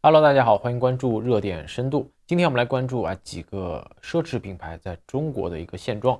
Hello，大家好，欢迎关注热点深度。今天我们来关注啊几个奢侈品牌在中国的一个现状。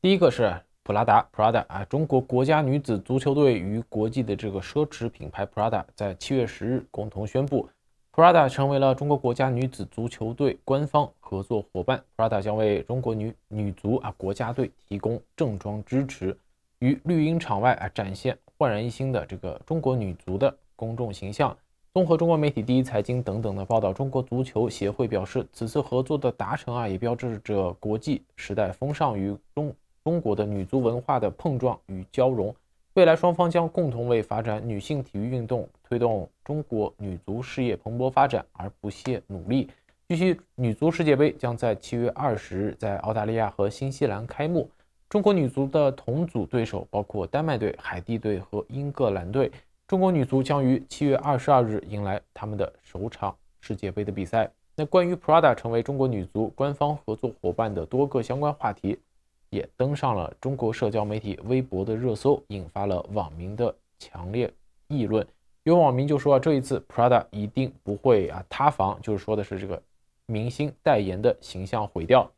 第一个是普拉达，Prada 啊，中国国家女子足球队与国际的这个奢侈品牌 Prada 在七月十日共同宣布，Prada 成为了中国国家女子足球队官方合作伙伴。Prada 将为中国女女足啊国家队提供正装支持，于绿茵场外啊展现焕然一新的这个中国女足的公众形象。综合中国媒体《第一财经》等等的报道，中国足球协会表示，此次合作的达成啊，也标志着国际时代风尚与中中国的女足文化的碰撞与交融。未来双方将共同为发展女性体育运动、推动中国女足事业蓬勃发展而不懈努力。据悉，女足世界杯将在七月二十日在澳大利亚和新西兰开幕，中国女足的同组对手包括丹麦队、海地队和英格兰队。中国女足将于七月二十二日迎来他们的首场世界杯的比赛。那关于 Prada 成为中国女足官方合作伙伴的多个相关话题，也登上了中国社交媒体微博的热搜，引发了网民的强烈议论。有网民就说，这一次 Prada 一定不会啊塌房，就是说的是这个明星代言的形象毁掉。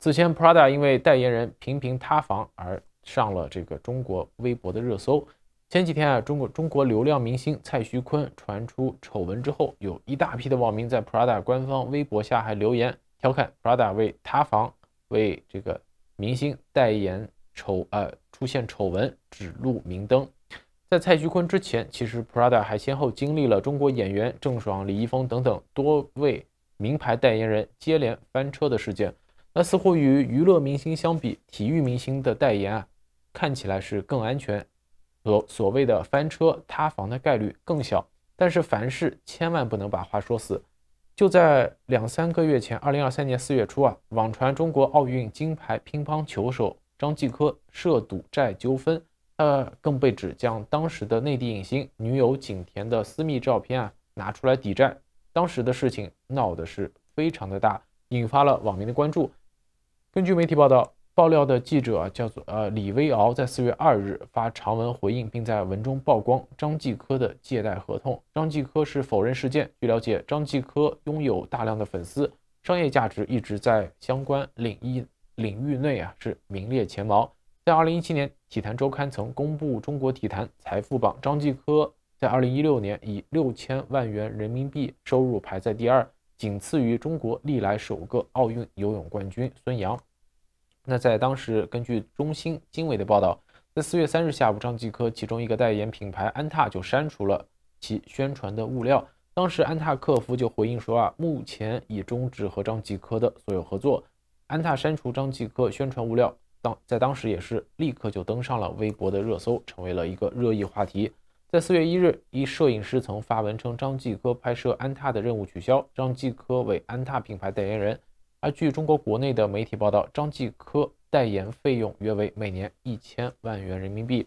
此前 Prada 因为代言人频频塌房而上了这个中国微博的热搜。前几天啊，中国中国流量明星蔡徐坤传出丑闻之后，有一大批的网民在 Prada 官方微博下还留言调侃，Prada 为塌房为这个明星代言丑呃出现丑闻指鹿明灯。在蔡徐坤之前，其实 Prada 还先后经历了中国演员郑爽、李易峰等等多位名牌代言人接连翻车的事件。那似乎与娱乐明星相比，体育明星的代言啊看起来是更安全。所所谓的翻车塌房的概率更小，但是凡事千万不能把话说死。就在两三个月前，二零二三年四月初啊，网传中国奥运金牌乒乓球手张继科涉赌债纠纷，呃，更被指将当时的内地影星女友景甜的私密照片啊拿出来抵债。当时的事情闹的是非常的大，引发了网民的关注。根据媒体报道。爆料的记者叫做呃李威敖，在四月二日发长文回应，并在文中曝光张继科的借贷合同。张继科是否认事件？据了解，张继科拥有大量的粉丝，商业价值一直在相关领域领域内啊是名列前茅。在二零一七年，体坛周刊曾公布中国体坛财富榜，张继科在二零一六年以六千万元人民币收入排在第二，仅次于中国历来首个奥运游泳冠军孙杨。那在当时，根据中新经纬的报道，在四月三日下午，张继科其中一个代言品牌安踏就删除了其宣传的物料。当时安踏客服就回应说啊，目前已终止和张继科的所有合作。安踏删除张继科宣传物料，当在当时也是立刻就登上了微博的热搜，成为了一个热议话题。在四月一日，一摄影师曾发文称张继科拍摄安踏的任务取消，张继科为安踏品牌代言人。而据中国国内的媒体报道，张继科代言费用约为每年一千万元人民币。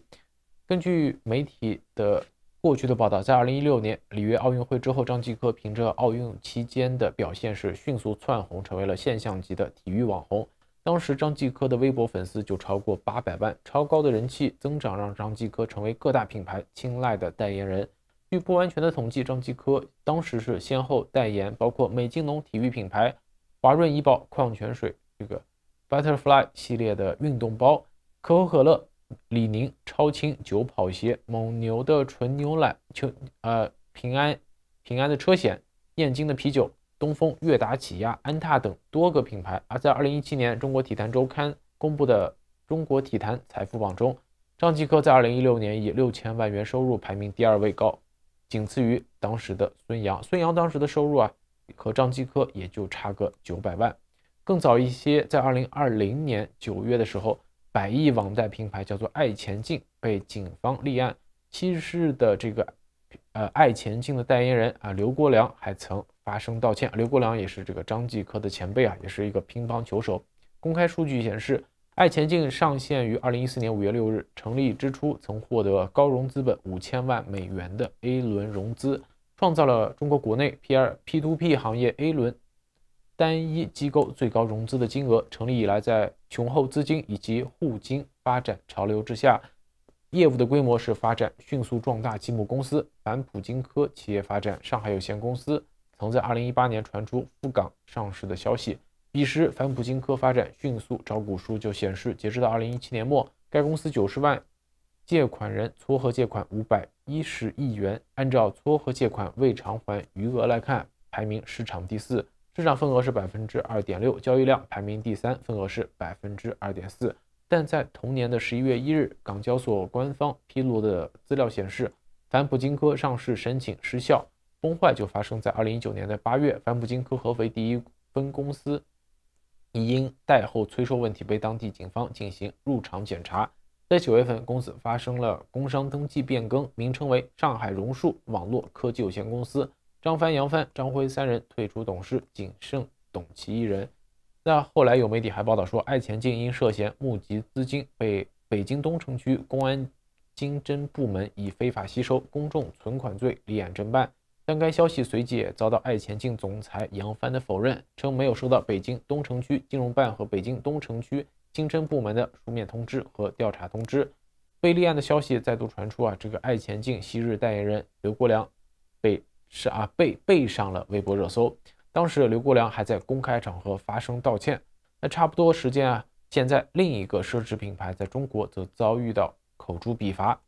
根据媒体的过去的报道，在二零一六年里约奥运会之后，张继科凭着奥运期间的表现是迅速窜红，成为了现象级的体育网红。当时张继科的微博粉丝就超过八百万，超高的人气增长让张继科成为各大品牌青睐的代言人。据不完全的统计，张继科当时是先后代言包括美津浓体育品牌。华润怡宝矿泉水、这个 Butterfly 系列的运动包、可口可乐、李宁超轻九跑鞋、蒙牛的纯牛奶、呃平安平安的车险、燕京的啤酒、东风悦达起亚、安踏等多个品牌。而在2017年中国体坛周刊公布的中国体坛财富榜中，张继科在2016年以6000万元收入排名第二位高，仅次于当时的孙杨。孙杨当时的收入啊。和张继科也就差个九百万。更早一些，在二零二零年九月的时候，百亿网贷平台叫做爱钱进被警方立案。七月日的这个，呃，爱钱进的代言人啊，刘国梁还曾发声道歉。刘国梁也是这个张继科的前辈啊，也是一个乒乓球手。公开数据显示，爱钱进上线于二零一四年五月六日，成立之初曾获得高融资本五千万美元的 A 轮融资。创造了中国国内 P2P to P 行业 A 轮单一机构最高融资的金额。成立以来，在雄厚资金以及互金发展潮流之下，业务的规模是发展迅速壮大。积木公司反普金科企业发展上海有限公司，曾在2018年传出赴港上市的消息。彼时，反普金科发展迅速，招股书就显示，截至到2017年末，该公司90万借款人撮合借款500。一十亿元，按照撮合借款未偿还余额来看，排名市场第四，市场份额是百分之二点六，交易量排名第三，份额是百分之二点四。但在同年的十一月一日，港交所官方披露的资料显示，凡普金科上市申请失效。崩坏就发生在二零一九年的八月，凡普金科合肥第一分公司因贷后催收问题被当地警方进行入场检查。在九月份，公司发生了工商登记变更，名称为上海榕树网络科技有限公司。张帆、杨帆、张辉三人退出董事，仅剩董琦一人。那后来有媒体还报道说，爱钱进因涉嫌募集资金被北京东城区公安经侦部门以非法吸收公众存款罪立案侦办，但该消息随即也遭到爱钱进总裁杨帆的否认，称没有收到北京东城区金融办和北京东城区。刑侦部门的书面通知和调查通知被立案的消息再度传出啊！这个爱前进昔日代言人刘国梁被是啊被被上了微博热搜。当时刘国梁还在公开场合发声道歉。那差不多时间啊，现在另一个奢侈品牌在中国则遭遇到口诛笔伐。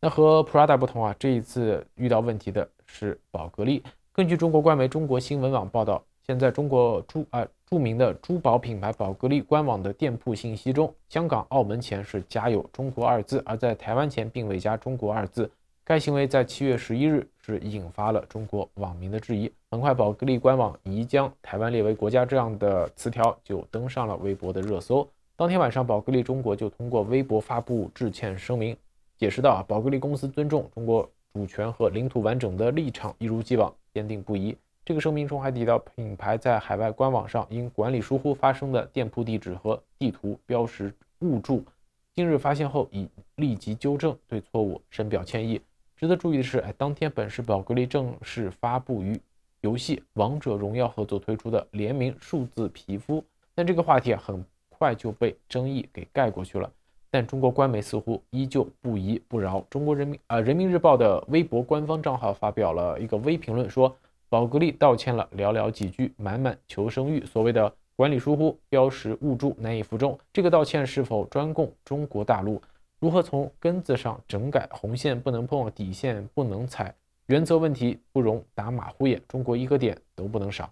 那和 Prada 不同啊，这一次遇到问题的是宝格丽。根据中国官媒中国新闻网报道，现在中国珠啊。著名的珠宝品牌宝格丽官网的店铺信息中，香港、澳门前是加有“中国”二字，而在台湾前并未加“中国”二字。该行为在七月十一日是引发了中国网民的质疑。很快，宝格丽官网已将台湾列为国家这样的词条就登上了微博的热搜。当天晚上，宝格丽中国就通过微博发布致歉声明，解释到：“啊，宝格丽公司尊重中国主权和领土完整的立场一如既往坚定不移。”这个声明中还提到，品牌在海外官网上因管理疏忽发生的店铺地址和地图标识误注，近日发现后已立即纠正，对错误深表歉意。值得注意的是，哎，当天本是宝格丽正式发布与游戏《王者荣耀》合作推出的联名数字皮肤，但这个话题啊，很快就被争议给盖过去了。但中国官媒似乎依旧不依不饶，中国人民啊，《人民日报》的微博官方账号发表了一个微评论说。宝格丽道歉了，寥寥几句，满满求生欲。所谓的管理疏忽、标识误注，难以服众。这个道歉是否专供中国大陆？如何从根子上整改？红线不能碰，底线不能踩，原则问题不容打马虎眼。中国一个点都不能少。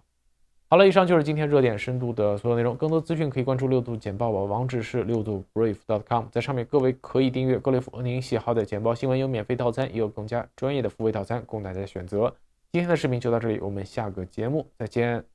好了，以上就是今天热点深度的所有内容。更多资讯可以关注六度简报网，网址是六度 brief dot com，在上面各位可以订阅格雷弗恩您喜好的简报新闻，有免费套餐，也有更加专业的付费套餐供大家选择。今天的视频就到这里，我们下个节目再见。